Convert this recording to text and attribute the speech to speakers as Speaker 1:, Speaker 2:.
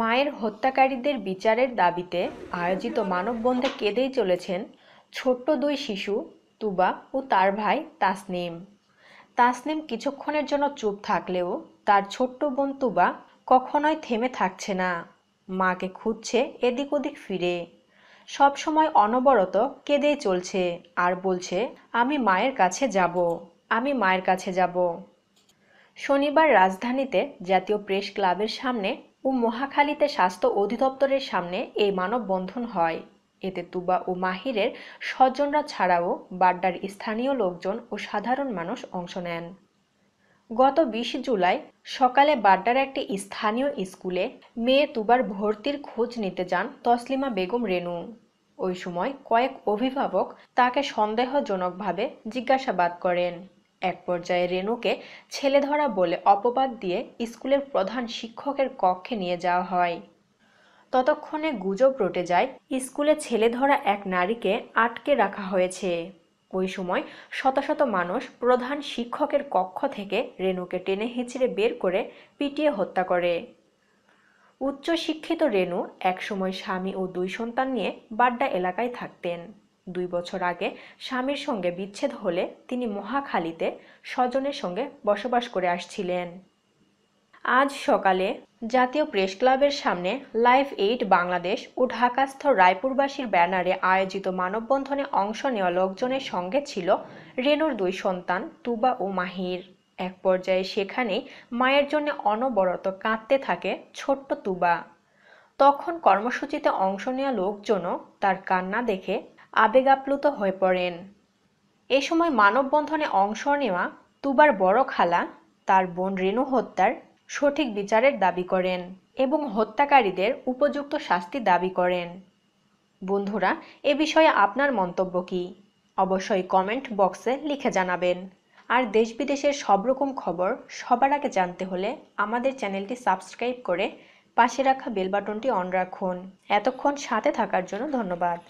Speaker 1: মায়ের হত্যাকারীদের বিচারের দাবিতে আয়োজিত মানববন্ধে কেঁদেই চলেছেন ছোট্ট দুই শিশু তুবা ও তার ভাই তাসনিম তাসনিম কিছুক্ষণের জন্য চুপ থাকলেও তার ছোট্ট বোন তুবা কখনোই থেমে থাকছে না মাকে খুঁজছে এদিক ওদিক ফিরে সব সময় অনবরত কেঁদেই চলছে আর বলছে আমি মায়ের কাছে যাব আমি মায়ের কাছে যাব শনিবার রাজধানীতে জাতীয় প্রেস ক্লাবের সামনে ও মহাখালীতে স্বাস্থ্য অধিদপ্তরের সামনে এই মানববন্ধন হয় এতে তুবা ও মাহিরের স্বজনরা ছাড়াও বাড্ডার স্থানীয় লোকজন ও সাধারণ মানুষ অংশ নেন গত বিশ জুলাই সকালে বাড্ডার একটি স্থানীয় স্কুলে মেয়ে তুবার ভর্তির খোঁজ নিতে যান তসলিমা বেগম রেনু ওই সময় কয়েক অভিভাবক তাকে সন্দেহজনকভাবে জিজ্ঞাসাবাদ করেন এক পর্যায়ে রেণুকে ছেলে ধরা বলে অপবাদ দিয়ে স্কুলের প্রধান শিক্ষকের কক্ষে নিয়ে যাওয়া হয় ততক্ষণে গুজব রটে যায় স্কুলে ছেলে ধরা এক নারীকে আটকে রাখা হয়েছে ওই সময় শত শত মানুষ প্রধান শিক্ষকের কক্ষ থেকে রেণুকে টেনে হেঁচড়ে বের করে পিটিয়ে হত্যা করে উচ্চশিক্ষিত রেণু একসময় স্বামী ও দুই সন্তান নিয়ে বাড্ডা এলাকায় থাকতেন দুই বছর আগে স্বামীর সঙ্গে বিচ্ছেদ হলে তিনি মহাখালীতে স্বজনের সঙ্গে বসবাস করে আসছিলেন আজ সকালে জাতীয় প্রেস ক্লাবের সামনে লাইফ এইড বাংলাদেশ ও ঢাকাস্থ রায়পুরবাসীর ব্যানারে আয়োজিত মানববন্ধনে অংশ নেওয়া লোকজনের সঙ্গে ছিল রেনুর দুই সন্তান তুবা ও মাহির এক পর্যায়ে সেখানেই মায়ের জন্য অনবরত কাঁদতে থাকে ছোট্ট তুবা তখন কর্মসূচিতে অংশ নেওয়া লোকজনও তার কান্না দেখে আবেগাপ্লুত হয়ে পড়েন এ সময় মানববন্ধনে অংশ নেওয়া তুবার বড় খালা তার বোন রেণু হত্যার সঠিক বিচারের দাবি করেন এবং হত্যাকারীদের উপযুক্ত শাস্তি দাবি করেন বন্ধুরা এ বিষয়ে আপনার মন্তব্য কি অবশ্যই কমেন্ট বক্সে লিখে জানাবেন আর দেশ বিদেশের সব রকম খবর সবার আগে জানতে হলে আমাদের চ্যানেলটি সাবস্ক্রাইব করে পাশে রাখা বেল বাটনটি অন রাখুন এতক্ষণ সাথে থাকার জন্য ধন্যবাদ